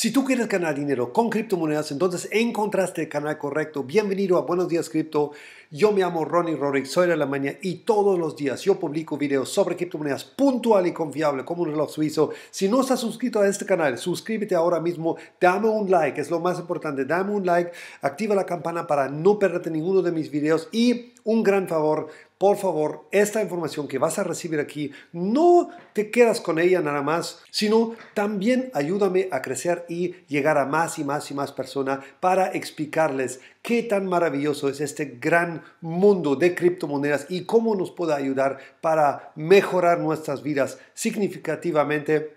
Si tú quieres ganar dinero con criptomonedas, entonces encontraste el canal correcto. Bienvenido a Buenos Días Cripto. Yo me llamo Ronnie Rorick, soy de la mañana y todos los días yo publico videos sobre criptomonedas puntual y confiable como un reloj suizo. Si no estás suscrito a este canal, suscríbete ahora mismo, dame un like, es lo más importante, dame un like, activa la campana para no perderte ninguno de mis videos y un gran favor, por favor, esta información que vas a recibir aquí, no te quedas con ella nada más, sino también ayúdame a crecer y llegar a más y más y más personas para explicarles qué tan maravilloso es este gran mundo de criptomonedas y cómo nos puede ayudar para mejorar nuestras vidas significativamente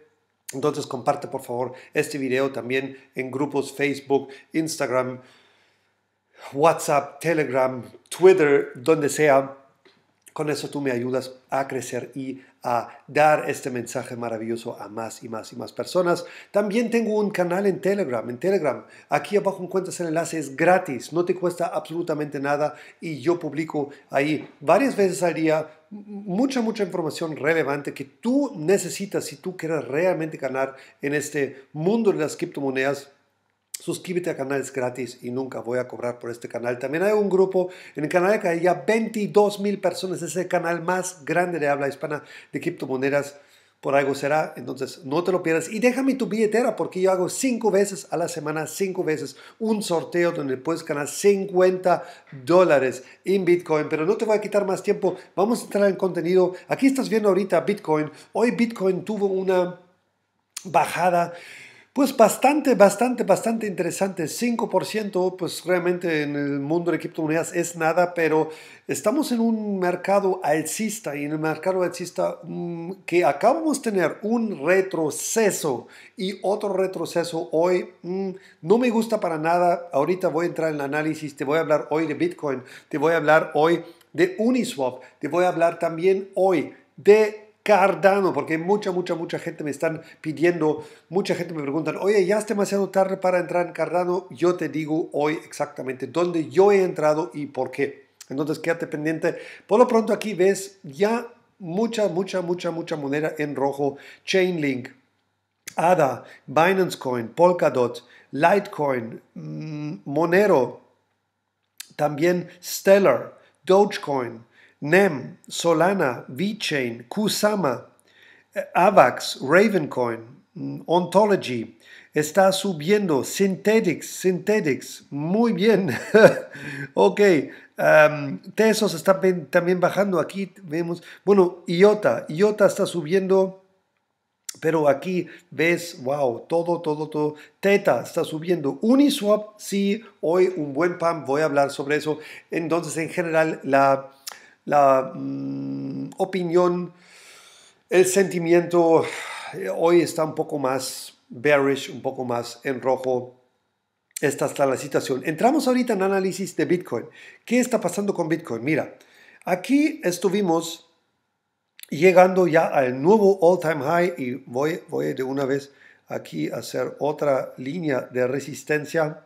entonces comparte por favor este video también en grupos Facebook, Instagram, WhatsApp, Telegram, Twitter, donde sea con eso tú me ayudas a crecer y a dar este mensaje maravilloso a más y más y más personas. También tengo un canal en Telegram. En Telegram, aquí abajo encuentras el enlace, es gratis, no te cuesta absolutamente nada y yo publico ahí varias veces al día mucha, mucha información relevante que tú necesitas si tú quieres realmente ganar en este mundo de las criptomonedas Suscríbete a canales gratis y nunca voy a cobrar por este canal. También hay un grupo en el canal que hay ya 22 mil personas. Es el canal más grande de habla hispana de criptomonedas. Por algo será, entonces no te lo pierdas. Y déjame tu billetera porque yo hago cinco veces a la semana, cinco veces, un sorteo donde puedes ganar 50 dólares en Bitcoin. Pero no te voy a quitar más tiempo. Vamos a entrar en contenido. Aquí estás viendo ahorita Bitcoin. Hoy Bitcoin tuvo una bajada pues bastante, bastante, bastante interesante. 5%, pues realmente en el mundo de criptomonedas es nada, pero estamos en un mercado alcista y en el mercado alcista mm, que acabamos de tener un retroceso y otro retroceso hoy. Mm, no me gusta para nada. Ahorita voy a entrar en el análisis. Te voy a hablar hoy de Bitcoin. Te voy a hablar hoy de Uniswap. Te voy a hablar también hoy de Cardano, porque mucha, mucha, mucha gente me están pidiendo, mucha gente me preguntan, oye, ya es demasiado tarde para entrar en Cardano, yo te digo hoy exactamente dónde yo he entrado y por qué. Entonces quédate pendiente. Por lo pronto aquí ves ya mucha, mucha, mucha, mucha moneda en rojo. Chainlink, ADA, Binance Coin, Polkadot, Litecoin, mm, Monero, también Stellar, Dogecoin, NEM, Solana, VeChain, Kusama, AVAX, Ravencoin, mm, Ontology. Está subiendo Synthetix, Synthetix. muy bien. ok, em, Tesos está también bajando aquí, vemos. Bueno, IOTA, IOTA está subiendo pero aquí ves, wow, todo, todo, todo. Teta está subiendo. Uniswap, sí, hoy un buen pan, voy a hablar sobre eso. Entonces, en general, la, la mm, opinión, el sentimiento eh, hoy está un poco más bearish, un poco más en rojo. Esta está la situación. Entramos ahorita en análisis de Bitcoin. ¿Qué está pasando con Bitcoin? Mira, aquí estuvimos llegando ya al nuevo all-time high y voy, voy de una vez aquí a hacer otra línea de resistencia.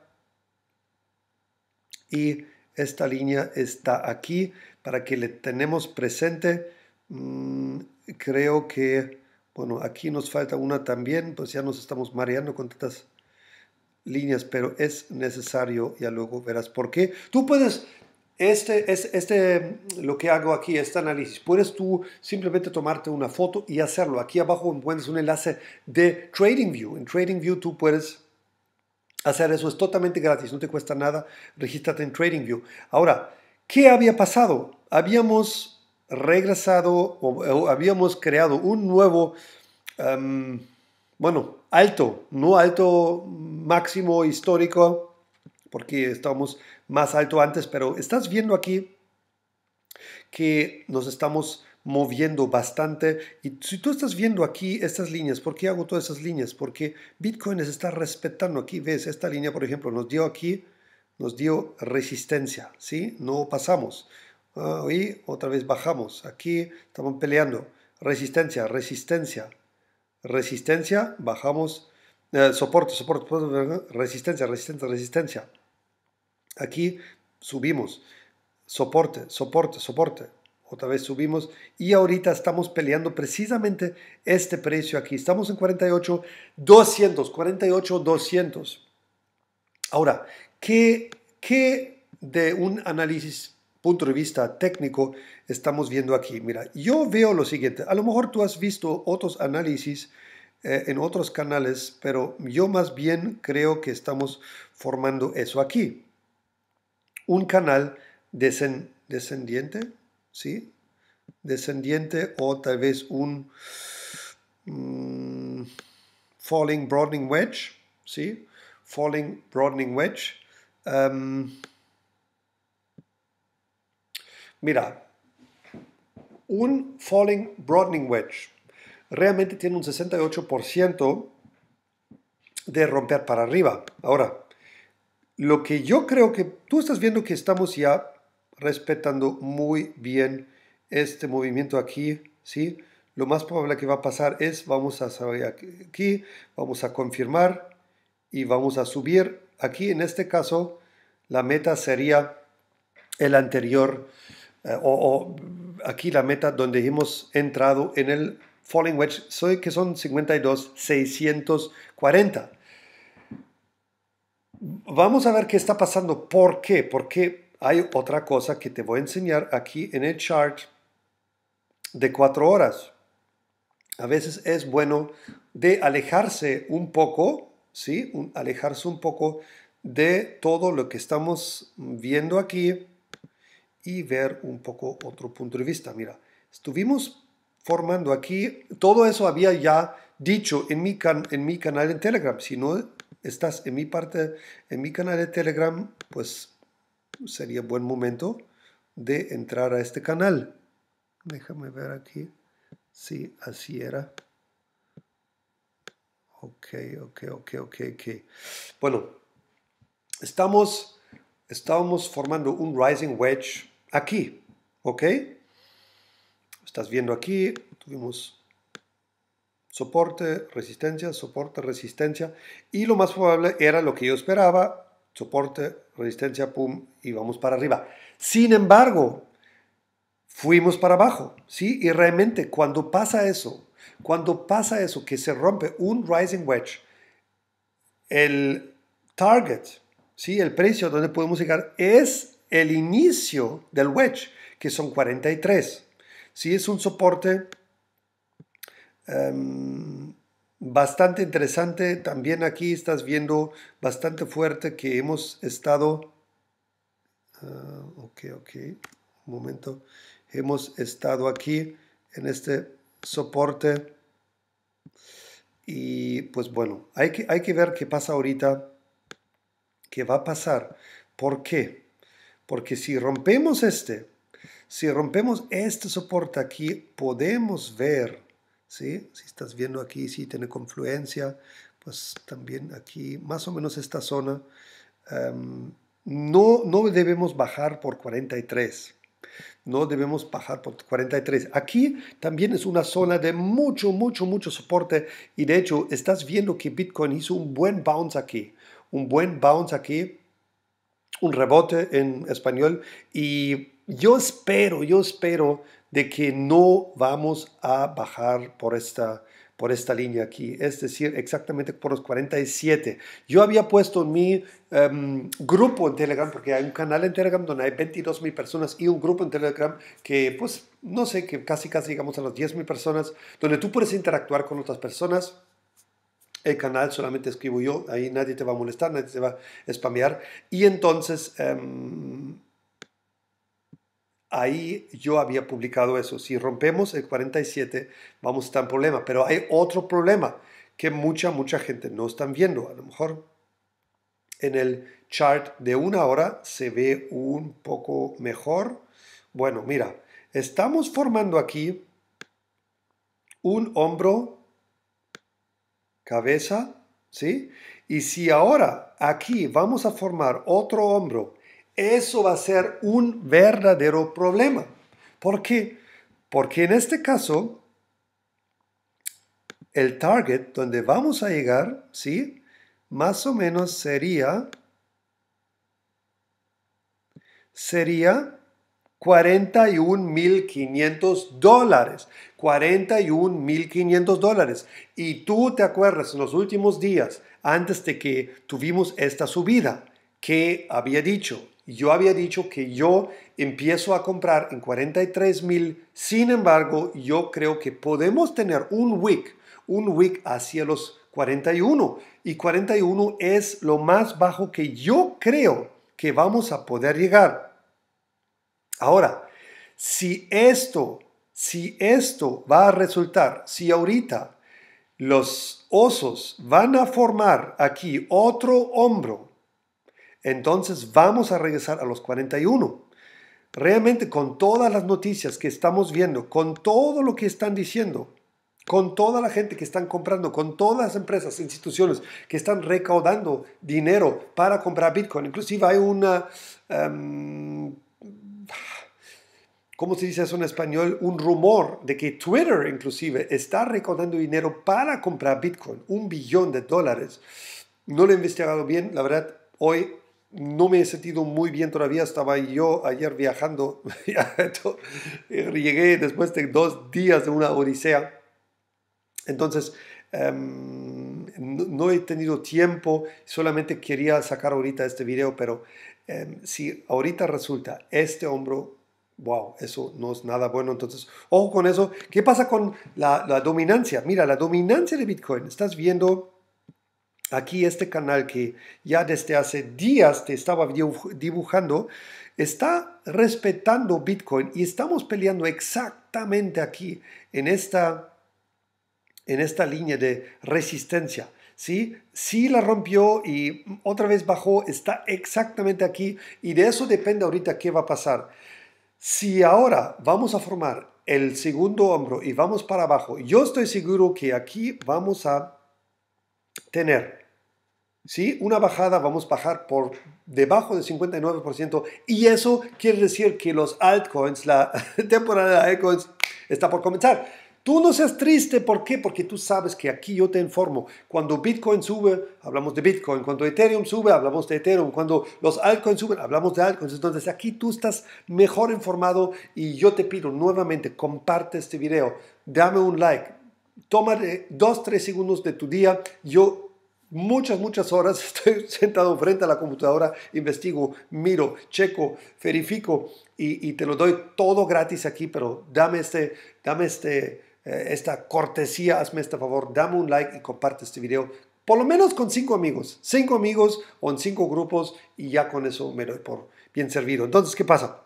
Y esta línea está aquí para que le tenemos presente. Mm, creo que, bueno, aquí nos falta una también, pues ya nos estamos mareando con tantas líneas, pero es necesario, ya luego verás por qué. Tú puedes, este, es este, lo que hago aquí, este análisis, puedes tú simplemente tomarte una foto y hacerlo. Aquí abajo encuentras un enlace de TradingView. En TradingView tú puedes hacer eso, es totalmente gratis, no te cuesta nada, regístrate en TradingView. Ahora, ¿Qué había pasado? Habíamos regresado o, habíamos creado un nuevo, em, bueno, alto, no alto máximo histórico, porque estábamos más alto antes, pero estás viendo aquí que nos estamos moviendo bastante. Y si tú estás viendo aquí estas líneas, ¿por qué hago todas esas líneas? Porque Bitcoin se está respetando aquí. ¿Ves? Esta línea, por ejemplo, nos dio aquí nos dio resistencia, ¿sí? No pasamos. Ah, y otra vez bajamos. Aquí estamos peleando. Resistencia, resistencia, resistencia, bajamos. Eh, soporte, soporte, resistencia, resistencia, resistencia. Aquí subimos. Soporte, soporte, soporte. Otra vez subimos y ahorita estamos peleando precisamente este precio aquí. Estamos en 48, 200, 200. Ahora, ¿qué, de un análisis, punto de vista técnico, estamos viendo aquí? Mira, yo veo lo siguiente. A lo mejor tú has visto otros análisis eh, en otros canales, pero yo más bien creo que estamos formando eso aquí. Un canal descendiente, ¿sí? Descendiente o tal vez un mm, falling broadening wedge, ¿sí? falling, broadening wedge. Um, mira, un falling, broadening wedge realmente tiene un 68% de romper para arriba. Ahora, lo que yo creo que tú estás viendo que estamos ya respetando muy bien este movimiento aquí, ¿sí? Lo más probable que va a pasar es, vamos a saber aquí, vamos a confirmar, y vamos a subir. Aquí en este caso la meta sería el anterior eh, o, aquí la meta donde hemos entrado en el falling wedge, soy que son 52.640. Vamos a ver qué está pasando. ¿Por qué? Porque hay otra cosa que te voy a enseñar aquí en el chart de cuatro horas. A veces es bueno de alejarse un poco ¿sí? alejarse un poco de todo lo que estamos viendo aquí y ver un poco otro punto de vista. Mira, estuvimos formando aquí, todo eso había ya dicho en mi, en mi canal de Telegram. Si no estás en mi parte, en mi canal de Telegram, pues sería buen momento de entrar a este canal. Déjame ver aquí si así era. Ok, ok, ok, ok, ok. Bueno, estamos, formando un rising wedge aquí, ¿ok? Estás viendo aquí, tuvimos soporte, resistencia, soporte, resistencia, y lo más probable era lo que yo esperaba, soporte, resistencia, pum, y vamos para arriba. Sin embargo, fuimos para abajo, ¿sí? Y realmente cuando pasa eso, cuando pasa eso, que se rompe un rising wedge, el target, ¿sí? el precio donde podemos llegar es el inicio del wedge, que son 43. ¿sí? Es un soporte em, bastante interesante. También aquí estás viendo bastante fuerte que hemos estado... Ah, ok, ok, un momento. Hemos estado aquí en este soporte. Y pues bueno, hay que, hay que ver qué pasa ahorita, qué va a pasar. ¿Por qué? Porque si rompemos este, si rompemos este soporte aquí, podemos ver, ¿sí? si estás viendo aquí, si tiene confluencia, pues también aquí, más o menos esta zona, em, no, no debemos bajar por 43. No debemos bajar por 43. Aquí también es una zona de mucho, mucho, mucho soporte. Y de hecho, estás viendo que Bitcoin hizo un buen bounce aquí. Un buen bounce aquí. Un rebote en español. Y yo espero, yo espero de que no vamos a bajar por esta por esta línea aquí, es decir, exactamente por los 47. Yo había puesto mi em, grupo en Telegram, porque hay un canal en Telegram donde hay 22 mil personas y un grupo en Telegram que, pues, no sé, que casi, casi llegamos a las 10.000 mil personas, donde tú puedes interactuar con otras personas. El canal solamente escribo yo, ahí nadie te va a molestar, nadie te va a spamear. Y entonces... Em, Ahí yo había publicado eso. Si rompemos el 47, vamos a estar en problema. Pero hay otro problema que mucha, mucha gente no están viendo. A lo mejor en el chart de una hora se ve un poco mejor. Bueno, mira, estamos formando aquí un hombro, cabeza, ¿sí? Y si ahora aquí vamos a formar otro hombro eso va a ser un verdadero problema. ¿Por qué? Porque en este caso, el target donde vamos a llegar, ¿sí? Más o menos sería, sería 41.500 dólares. 41.500 dólares. Y tú te acuerdas en los últimos días, antes de que tuvimos esta subida, ¿Qué había dicho, yo había dicho que yo empiezo a comprar en 43 mil. Sin embargo, yo creo que podemos tener un wick, un wick hacia los 41. Y 41 es lo más bajo que yo creo que vamos a poder llegar. Ahora, si esto, si esto va a resultar, si ahorita los osos van a formar aquí otro hombro entonces vamos a regresar a los 41. Realmente con todas las noticias que estamos viendo, con todo lo que están diciendo, con toda la gente que están comprando, con todas las empresas, instituciones que están recaudando dinero para comprar Bitcoin. Inclusive hay una, em, ¿cómo se dice eso en español? Un rumor de que Twitter inclusive está recaudando dinero para comprar Bitcoin, un billón de dólares. No lo he investigado bien, la verdad, hoy no me he sentido muy bien todavía. Estaba yo ayer viajando. Eh, llegué después de dos días de una odisea. Entonces, em, no, he tenido tiempo. Solamente quería sacar ahorita este video, pero em, si ahorita resulta este hombro, wow, eso no es nada bueno. Entonces, ojo con eso. ¿Qué pasa con la, la dominancia? Mira, la dominancia de Bitcoin. Estás viendo aquí este canal que ya desde hace días te estaba dibujando, está respetando Bitcoin y estamos peleando exactamente aquí, en esta, en esta línea de resistencia. Si Sí la rompió y otra vez bajó, está exactamente aquí y de eso depende ahorita qué va a pasar. Si ahora vamos a formar el segundo hombro y vamos para abajo, yo estoy seguro que aquí vamos a tener ¿sí? Una bajada vamos a bajar por debajo del 59% y eso quiere decir que los altcoins, la temporada de altcoins está por comenzar. Tú no seas triste, ¿por qué? Porque tú sabes que aquí yo te informo. Cuando Bitcoin sube, hablamos de Bitcoin. Cuando Ethereum sube, hablamos de Ethereum. Cuando los altcoins suben, hablamos de altcoins. Entonces aquí tú estás mejor informado y yo te pido nuevamente, comparte este video, dame un like, toma dos, tres segundos de tu día. Yo muchas, muchas horas estoy sentado frente a la computadora, investigo, miro, checo, verifico y, te lo doy todo gratis aquí, pero dame este, dame este, eh, esta cortesía, hazme este favor, dame un like y comparte este video. Por lo menos con cinco amigos, cinco amigos o en cinco grupos y ya con eso me doy por bien servido. Entonces, ¿qué pasa?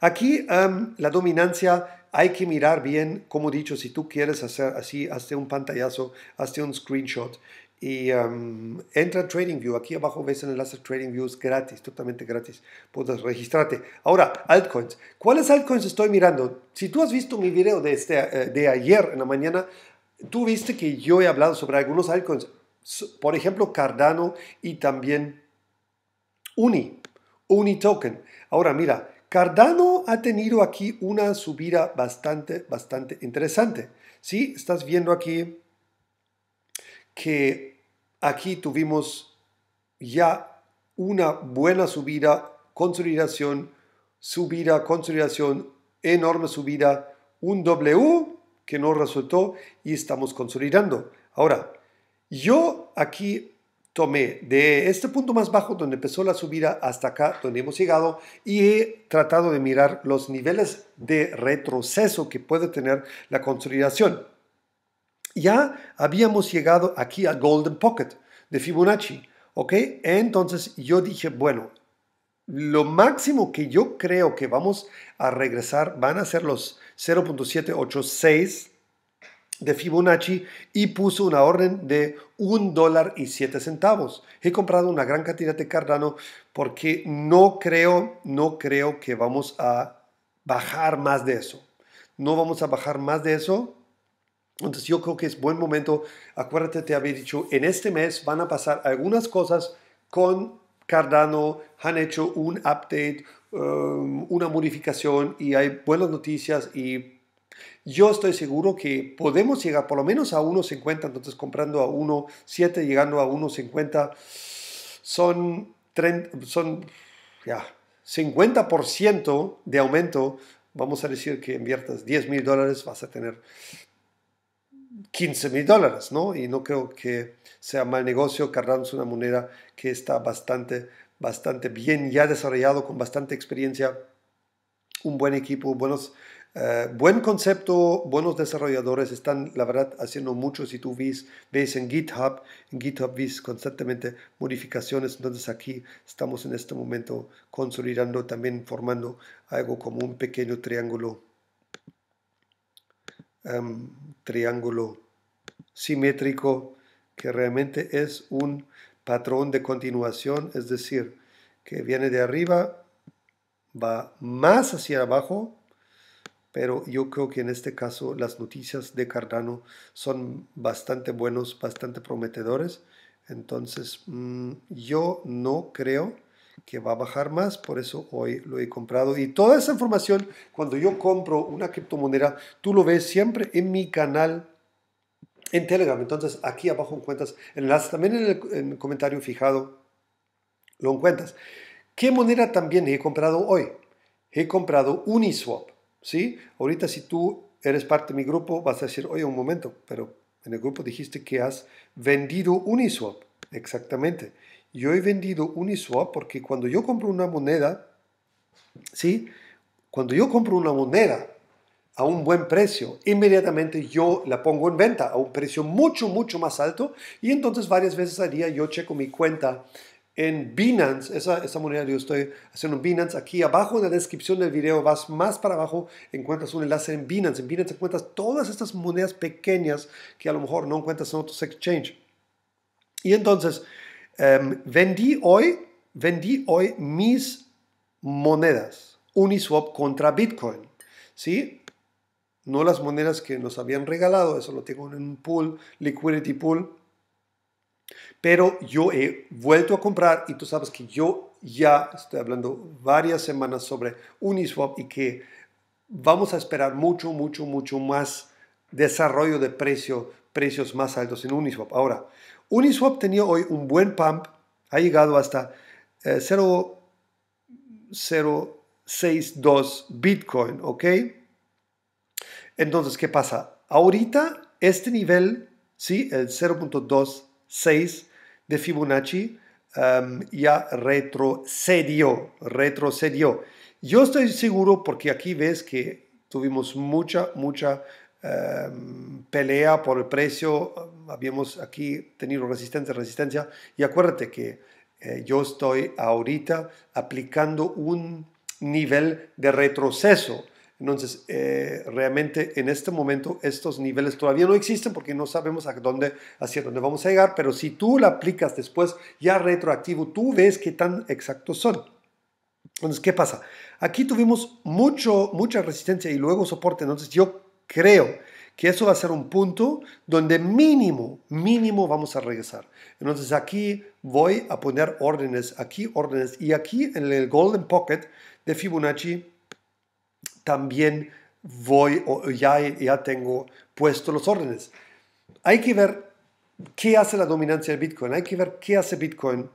Aquí la dominancia hay que mirar bien, como dicho, si tú quieres hacer así, hazte un pantallazo, hazte un screenshot y entra a TradingView. Aquí abajo ves el enlace a TradingView. Es gratis, totalmente gratis. Puedes registrarte. Ahora, altcoins. ¿Cuáles altcoins estoy mirando? Si tú has visto mi video de, este, eh, de ayer en la mañana, tú viste que yo he hablado sobre algunos altcoins. Por ejemplo, Cardano y también Uni. Uni Token. Ahora, mira. Cardano ha tenido aquí una subida bastante, bastante interesante. Si estás viendo aquí que aquí tuvimos ya una buena subida, consolidación, subida, consolidación, enorme subida, un W que no resultó y estamos consolidando. Ahora, yo aquí tomé de este punto más bajo donde empezó la subida hasta acá donde hemos llegado y he tratado de mirar los niveles de retroceso que puede tener la consolidación. Ya habíamos llegado aquí a Golden Pocket de Fibonacci, ¿ok? Entonces yo dije, bueno, lo máximo que yo creo que vamos a regresar van a ser los 0.786 de Fibonacci y puso una orden de un dólar y siete centavos. He comprado una gran cantidad de Cardano porque no creo, no creo que vamos a bajar más de eso. No vamos a bajar más de eso entonces yo creo que es buen momento, acuérdate, te había dicho, en este mes van a pasar algunas cosas con Cardano, han hecho un update, um, una modificación y hay buenas noticias y yo estoy seguro que podemos llegar por lo menos a 1.50, entonces comprando a 1.7, llegando a 1.50, son, son ya, 50% de aumento vamos a decir que inviertas 10 mil dólares, vas a tener 15 mil dólares, ¿no? Y no creo que sea mal negocio. Cardano una moneda que está bastante, bastante bien ya desarrollado, con bastante experiencia, un buen equipo, buenos, eh, buen concepto, buenos desarrolladores. Están, la verdad, haciendo mucho. Si tú ves, ves en GitHub, en GitHub ves constantemente modificaciones. Entonces aquí estamos en este momento consolidando, también formando algo como un pequeño triángulo triángulo simétrico que realmente es un patrón de continuación, es decir, que viene de arriba, va más hacia abajo, pero yo creo que en este caso las noticias de Cardano son bastante buenos, bastante prometedores. Entonces, mm, yo no creo que va a bajar más, por eso hoy lo he comprado. Y toda esa información, cuando yo compro una criptomoneda, tú lo ves siempre en mi canal en Telegram. Entonces aquí abajo encuentras las también en el, en comentario fijado lo encuentras. ¿Qué moneda también he comprado hoy? He comprado Uniswap, ¿sí? Ahorita si tú eres parte de mi grupo, vas a decir, oye, un momento, pero en el grupo dijiste que has vendido Uniswap. Exactamente yo he vendido Uniswap porque cuando yo compro una moneda, ¿sí? Cuando yo compro una moneda a un buen precio, inmediatamente yo la pongo en venta a un precio mucho, mucho más alto y entonces varias veces al día yo checo mi cuenta en Binance, esa, esa moneda yo estoy haciendo en Binance, aquí abajo en la descripción del video vas más para abajo, encuentras un enlace en Binance, en Binance encuentras todas estas monedas pequeñas que a lo mejor no encuentras en otros exchanges Y entonces, Em, vendí hoy, vendí hoy mis monedas, Uniswap contra Bitcoin, ¿sí? No las monedas que nos habían regalado, eso lo tengo en un pool, liquidity pool, pero yo he vuelto a comprar y tú sabes que yo ya estoy hablando varias semanas sobre Uniswap y que vamos a esperar mucho, mucho, mucho más desarrollo de precio, precios más altos en Uniswap. Ahora, Uniswap tenía hoy un buen pump, ha llegado hasta 0.062 eh, Bitcoin, ¿ok? Entonces, ¿qué pasa? Ahorita este nivel, ¿sí? El 0.26 de Fibonacci em, ya retrocedió, retrocedió. Yo estoy seguro porque aquí ves que tuvimos mucha, mucha Em, pelea por el precio. Habíamos aquí tenido resistencia, resistencia. Y acuérdate que eh, yo estoy ahorita aplicando un nivel de retroceso. Entonces, eh, realmente en este momento estos niveles todavía no existen porque no sabemos a dónde, hacia dónde vamos a llegar, pero si tú la aplicas después ya retroactivo, tú ves qué tan exactos son. Entonces, ¿qué pasa? Aquí tuvimos mucho, mucha resistencia y luego soporte. Entonces, yo Creo que eso va a ser un punto donde mínimo, mínimo vamos a regresar. Entonces aquí voy a poner órdenes, aquí órdenes y aquí en el Golden Pocket de Fibonacci también voy, o ya, ya tengo puesto los órdenes. Hay que ver qué hace la dominancia de Bitcoin, hay que ver qué hace Bitcoin.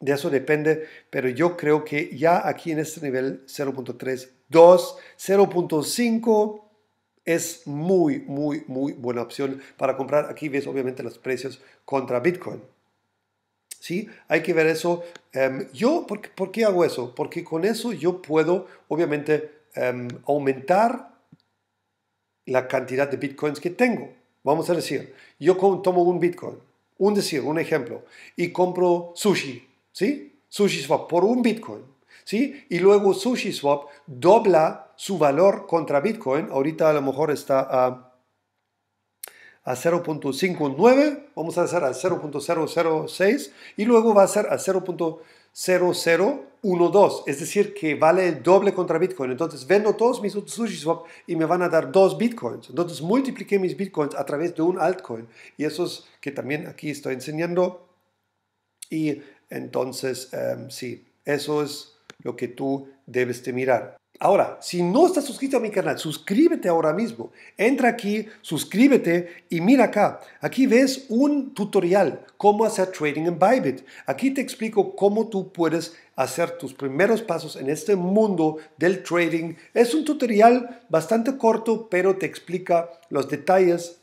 De eso depende, pero yo creo que ya aquí en este nivel 0.3, 2, 0.5, es muy, muy, muy buena opción para comprar. Aquí ves obviamente los precios contra Bitcoin. ¿Sí? Hay que ver eso. Em, yo, ¿por, ¿por, qué hago eso? Porque con eso yo puedo, obviamente, em, aumentar la cantidad de bitcoins que tengo. Vamos a decir, yo tomo un bitcoin, un decir, un ejemplo, y compro sushi, ¿sí? Sushi swap por un bitcoin. ¿sí? Y luego SushiSwap dobla su valor contra Bitcoin. Ahorita a lo mejor está a, 0.59, vamos a hacer a 0.006 y luego va a ser a 0.0012, es decir, que vale el doble contra Bitcoin. Entonces vendo todos mis SushiSwap y me van a dar dos Bitcoins. Entonces multipliqué mis Bitcoins a través de un altcoin. Y eso es que también aquí estoy enseñando. Y entonces, em, sí, eso es lo que tú debes de mirar. Ahora, si no estás suscrito a mi canal, suscríbete ahora mismo. Entra aquí, suscríbete y mira acá. Aquí ves un tutorial, cómo hacer trading en Bybit. Aquí te explico cómo tú puedes hacer tus primeros pasos en este mundo del trading. Es un tutorial bastante corto, pero te explica los detalles,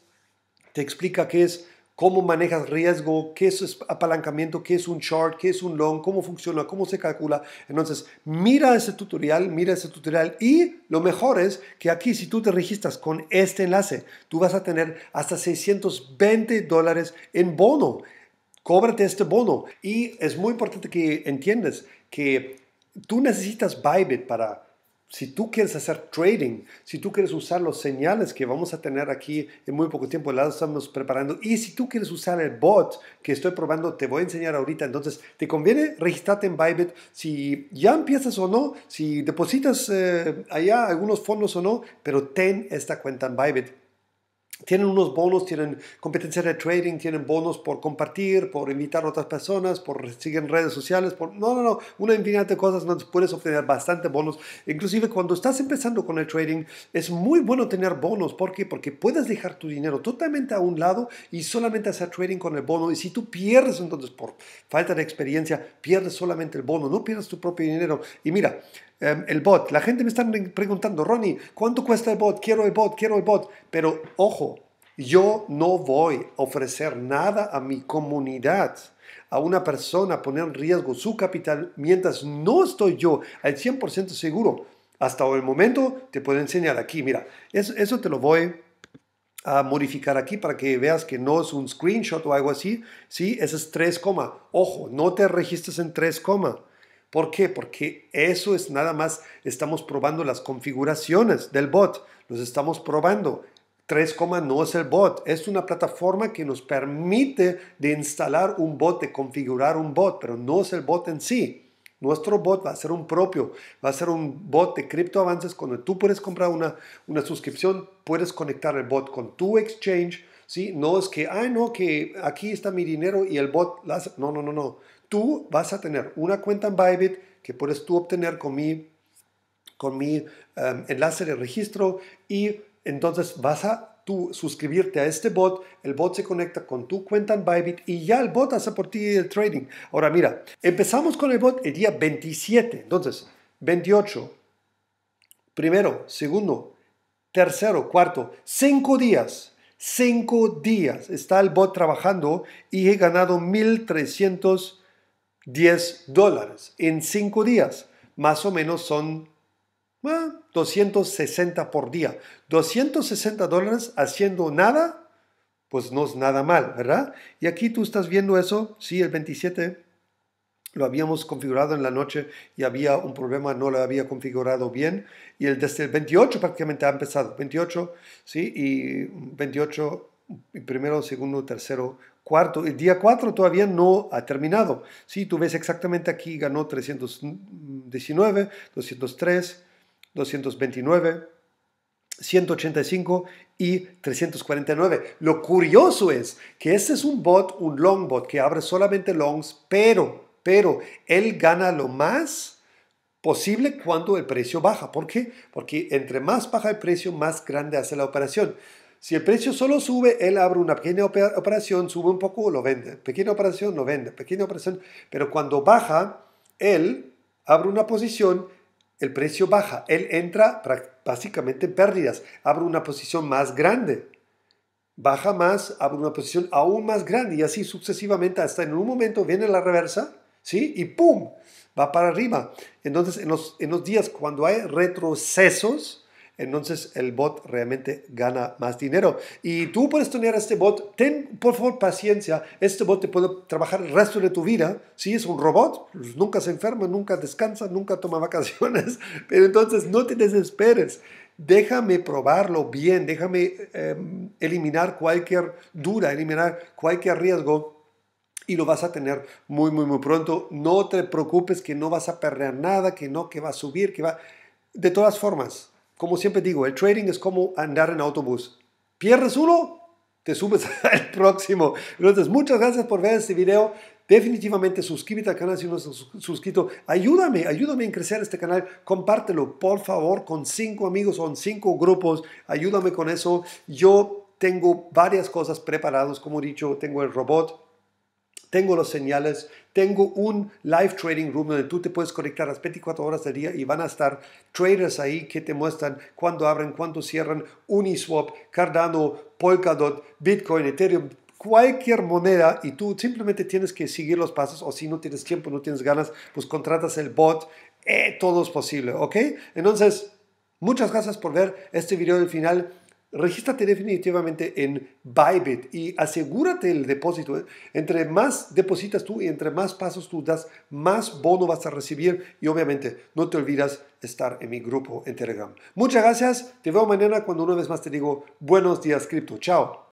te explica qué es cómo manejas riesgo, qué es apalancamiento, qué es un short, qué es un long, cómo funciona, cómo se calcula. Entonces, mira ese tutorial, mira ese tutorial y lo mejor es que aquí si tú te registras con este enlace, tú vas a tener hasta 620 dólares en bono. Cóbrate este bono y es muy importante que entiendas que tú necesitas Bybit para si tú quieres hacer trading, si tú quieres usar los señales que vamos a tener aquí en muy poco tiempo, las estamos preparando, y si tú quieres usar el bot que estoy probando, te voy a enseñar ahorita, entonces te conviene registrarte en Bybit, si ya empiezas o no, si depositas eh, allá algunos fondos o no, pero ten esta cuenta en Bybit tienen unos bonos, tienen competencias de trading, tienen bonos por compartir, por invitar a otras personas, por en redes sociales, por no, no, no, una infinidad de cosas donde puedes obtener bastante bonos. Inclusive cuando estás empezando con el trading es muy bueno tener bonos, ¿por qué? Porque puedes dejar tu dinero totalmente a un lado y solamente hacer trading con el bono y si tú pierdes entonces por falta de experiencia, pierdes solamente el bono, no pierdes tu propio dinero. Y mira, Em, el bot. La gente me está preguntando, Ronnie, ¿cuánto cuesta el bot? Quiero el bot, quiero el bot. Pero ojo, yo no voy a ofrecer nada a mi comunidad a una persona poner en riesgo su capital mientras no estoy yo al 100% seguro. Hasta el momento te puedo enseñar aquí, mira, eso, te lo voy a modificar aquí para que veas que no es un screenshot o algo así, ¿sí? Ese es 3, ojo, no te registres en 3, ¿Por qué? Porque eso es nada más, estamos probando las configuraciones del bot, los estamos probando. 3, no es el bot, es una plataforma que nos permite de instalar un bot, de configurar un bot, pero no es el bot en sí. Nuestro bot va a ser un propio, va a ser un bot de criptoavances cuando tú puedes comprar una, una suscripción, puedes conectar el bot con tu exchange, ¿sí? No es que, ay, no, que aquí está mi dinero y el bot, las... no, no, no, no. Tú vas a tener una cuenta en Bybit que puedes tú obtener con mi, con em, enlace de registro y entonces vas a tú suscribirte a este bot, el bot se conecta con tu cuenta en Bybit y ya el bot hace por ti el trading. Ahora mira, empezamos con el bot el día 27, entonces 28, primero, segundo, tercero, cuarto, cinco días. Cinco días está el bot trabajando y he ganado 1300 10 dólares en 5 días. Más o menos son 260 ah, por día. 260 dólares haciendo nada, pues no es nada mal, ¿verdad? Y aquí tú estás viendo eso, sí, el 27 lo habíamos configurado en la noche y había un problema, no lo había configurado bien. Y el desde el 28 prácticamente ha empezado. 28, sí, y 28 primero, segundo, tercero, cuarto. El día 4 todavía no ha terminado. Si tú ves exactamente aquí, ganó 319, 203, 229, 185 y 349. Lo curioso es que este es un bot, un long bot, que abre solamente longs, pero, pero él gana lo más posible cuando el precio baja. ¿Por qué? Porque entre más baja el precio, más grande hace la operación. Si el precio solo sube, él abre una pequeña operación, sube un poco, lo vende. Pequeña operación, lo vende. Pequeña operación. Pero cuando baja, él abre una posición, el precio baja. Él entra básicamente en pérdidas. Abre una posición más grande. Baja más, abre una posición aún más grande. Y así sucesivamente hasta en un momento viene la reversa, ¿sí? Y ¡pum! Va para arriba. Entonces, en los, en los días cuando hay retrocesos, entonces el bot realmente gana más dinero. Y tú puedes tener este bot, ten por favor paciencia, este bot te puede trabajar el resto de tu vida, si es un robot, pues, nunca se enferma, nunca descansa, nunca toma vacaciones, pero entonces no te desesperes. Déjame probarlo bien, déjame em, eliminar cualquier duda, eliminar cualquier riesgo y lo vas a tener muy, muy, muy pronto. No te preocupes que no vas a perder nada, que no, que va a subir, que va... De todas formas, como siempre digo, el trading es como andar en autobús. Pierdes uno, te subes al próximo. Entonces, muchas gracias por ver este video. Definitivamente suscríbete al canal si no estás suscrito. Ayúdame, ayúdame en crecer este canal. Compártelo, por favor, con cinco amigos o en cinco grupos. Ayúdame con eso. Yo tengo varias cosas preparadas. Como he dicho, tengo el robot tengo los señales, tengo un live trading room donde tú te puedes conectar las 24 horas del día y van a estar traders ahí que te muestran cuándo abren, cuándo cierran, Uniswap, Cardano, Polkadot, Bitcoin, Ethereum, cualquier moneda y tú simplemente tienes que seguir los pasos o si no tienes tiempo, no tienes ganas, pues contratas el bot, eh, todo es posible, ¿ok? Entonces, muchas gracias por ver este video del final regístrate definitivamente en Bybit y asegúrate el depósito. Entre más depositas tú y entre más pasos tú das, más bono vas a recibir y obviamente no te olvidas estar en mi grupo en Telegram. Muchas gracias, te veo mañana cuando una vez más te digo buenos días cripto, chao.